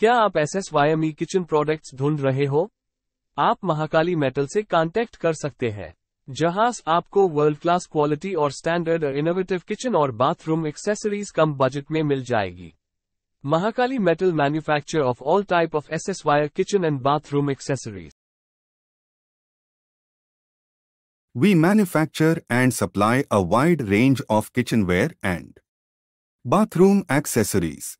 क्या आप S S kitchen products ढूंढ रहे हो आप महाकाली मेटल से कांटेक्ट कर सकते हैं जहाज आपको वर्ल्ड क्लास क्वालिटी और स्टैंडर्ड इनोवेटिव किचन और बाथरूम एक्सेसरीज कम बजट में मिल जाएगी Mahakali metal manufacture of all type of S S wire kitchen and bathroom accessories manufacture and supply a wide range of kitchenware and bathroom accessories